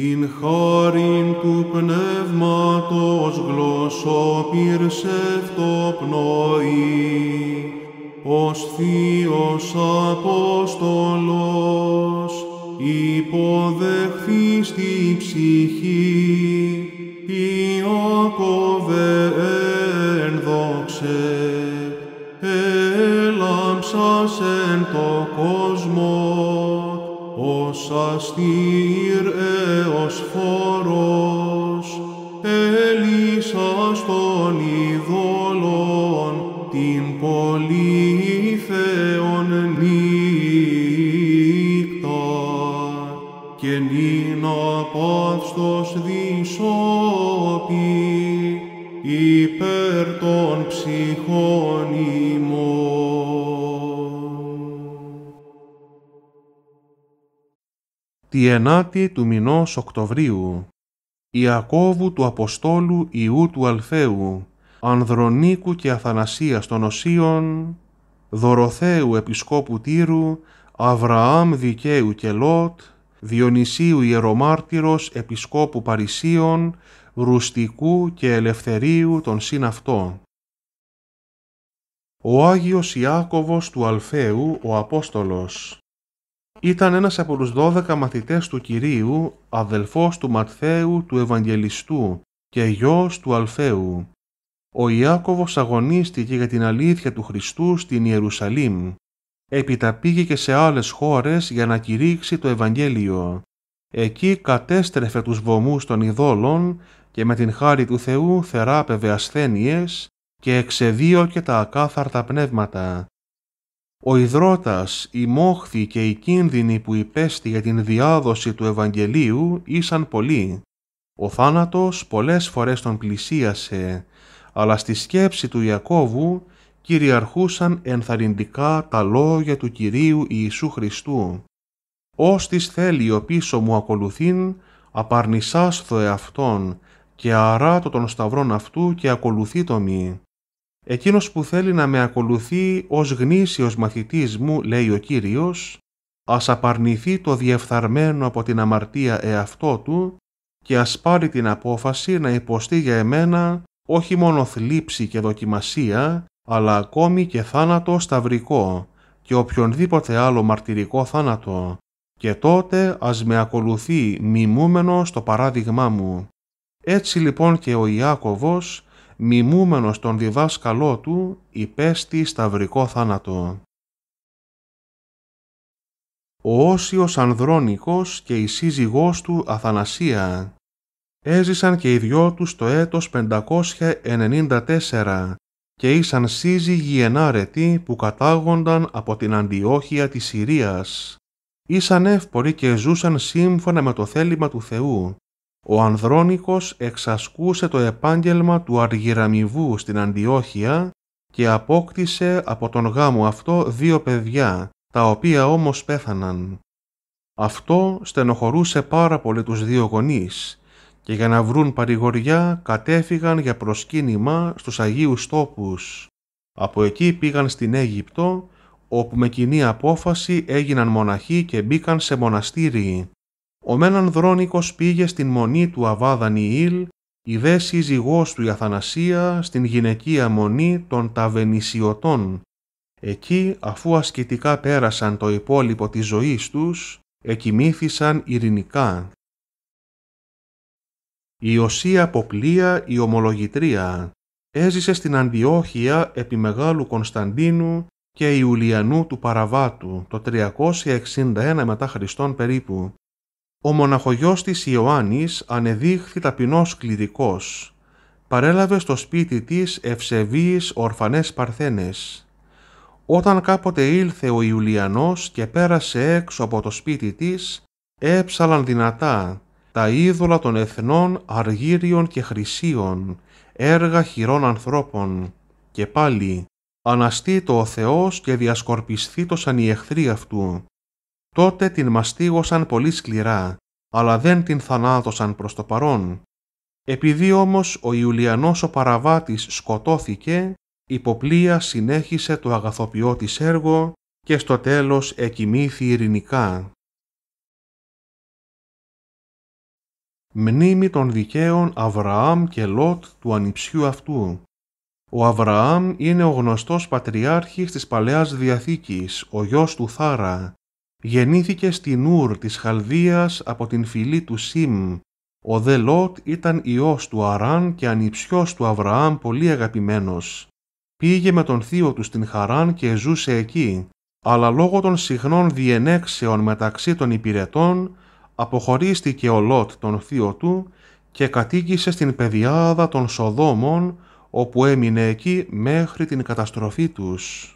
Την χάριν του πνεύματος γλώσσο το πνοή, ως Θείος Απόστολος υποδεχθεί στη ψυχή, Ιάκωβε ένδοξε, έλαμψας εν το κόσμο, ως αστήρ έως φόρος, έλυσας των ειδωλών, την πολύ νύχτα, και νυν απαύστος δυσόπη, υπέρ των ψυχών ημών. τη ενάτη του μηνός Οκτωβρίου, Ιακώβου του Αποστόλου Ιού του Αλφέου, Ανδρονίκου και Αθανασίας των Οσίων, Δωροθέου Επισκόπου Τύρου, Αβραάμ Δικαίου και Λότ, Διονυσίου Ιερομάρτυρος Επισκόπου Παρισίων, Ρουστικού και Ελευθερίου των Συναυτό. Ο Άγιος Ιάκωβος του Αλφαίου ο Απόστολος ήταν ένας από τους δώδεκα μαθητές του Κυρίου, αδελφός του Ματθαίου του Ευαγγελιστού και γιος του Αλφαίου. Ο Ιάκωβος αγωνίστηκε για την αλήθεια του Χριστού στην Ιερουσαλήμ. Έπειτα πήγε και σε άλλες χώρες για να κηρύξει το Ευαγγέλιο. Εκεί κατέστρεφε τους βωμούς των ειδόλων και με την χάρη του Θεού θεράπευε ασθένειες και εξεδίωκε τα ακάθαρτα πνεύματα ο Ιδρώτας, η μόχθη και οι κίνδυνοι που υπέστη για την διάδοση του Ευαγγελίου ήσαν πολλοί. Ο θάνατος πολλές φορές τον πλησίασε, αλλά στη σκέψη του Ιακώβου κυριαρχούσαν ενθαρρυντικά τα λόγια του Κυρίου Ιησού Χριστού. «Ως της θέλει ο πίσω μου ακολουθήν, απαρνησάς το εαυτόν και αράτω των σταυρών αυτού και ακολουθεί το μη». Εκείνος που θέλει να με ακολουθεί ως γνήσιος μαθητής μου, λέει ο Κύριος, ας απαρνηθεί το διεφθαρμένο από την αμαρτία εαυτό του και ας πάρει την απόφαση να υποστεί για εμένα όχι μόνο θλίψη και δοκιμασία, αλλά ακόμη και θάνατο σταυρικό και οποιονδήποτε άλλο μαρτυρικό θάνατο, και τότε ας με ακολουθεί μιμούμενο στο παράδειγμά μου. Έτσι λοιπόν και ο Ιάκωβος μιμούμενος τον διδάσκαλό του, υπέστη σταυρικό θάνατο. Ο Όσιος Ανδρώνικος και η σύζυγός του Αθανασία έζησαν και οι δυο τους το έτος 594 και ήσαν σύζυγοι ενάρετοι που κατάγονταν από την Αντιόχεια της Συρίας. Ήσαν εύποροι και ζούσαν σύμφωνα με το θέλημα του Θεού ο Ανδρόνικος εξασκούσε το επάγγελμα του αργυραμιβού στην Αντιόχεια και απόκτησε από τον γάμο αυτό δύο παιδιά, τα οποία όμως πέθαναν. Αυτό στενοχωρούσε πάρα πολύ τους δύο γονείς και για να βρουν παρηγοριά κατέφυγαν για προσκύνημα στους Αγίους Τόπους. Από εκεί πήγαν στην Αίγυπτο, όπου με κοινή απόφαση έγιναν μοναχοί και μπήκαν σε μοναστήρι. Ο μέναν δρόνικος πήγε στην μονή του Αβά Δανιήλ, η δε σύζυγός του η Αθανασία στην γυναικεία μονή των Ταβενισιωτών. Εκεί, αφού ασκητικά πέρασαν το υπόλοιπο της ζωής τους, εκοιμήθησαν ειρηνικά. Η Οσία Ποπλία η Ομολογητρία έζησε στην Αντιόχεια επί Μεγάλου Κωνσταντίνου και Ιουλιανού του Παραβάτου το 361 μετά Χριστόν περίπου ο μοναχογιός της Ιωάννης ανεδείχθη ταπεινός κληρικός. Παρέλαβε στο σπίτι της ευσεβείς ορφανές παρθένες. Όταν κάποτε ήλθε ο Ιουλιανός και πέρασε έξω από το σπίτι της, έψαλαν δυνατά τα είδωλα των εθνών αργύριων και χρυσίων, έργα χειρών ανθρώπων. Και πάλι, αναστήτω ο Θεός και σαν οι εχθροί αυτού Τότε την μαστίγωσαν πολύ σκληρά, αλλά δεν την θανάτωσαν προς το παρόν. Επειδή όμως ο Ιουλιανός ο Παραβάτης σκοτώθηκε, η Ποπλία συνέχισε το αγαθοποιό της έργο και στο τέλος εκοιμήθη ειρηνικά. Μνήμη των δικαίων Αβραάμ και Λότ του ανιψιού αυτού. Ο Αβραάμ είναι ο γνωστός πατριάρχης της Παλαιάς Διαθήκης, ο γιος του Θάρα, Γεννήθηκε στην Ούρ της Χαλδίας από την φυλή του Σιμ. Ο δε Λότ ήταν ιός του Αράν και ανιψιός του Αβραάμ πολύ αγαπημένος. Πήγε με τον θείο του στην Χαράν και ζούσε εκεί, αλλά λόγω των συχνών διενέξεων μεταξύ των υπηρετών αποχωρίστηκε ο Λότ τον θείο του και κατοίκησε στην πεδιάδα των Σοδόμων όπου έμεινε εκεί μέχρι την καταστροφή τους.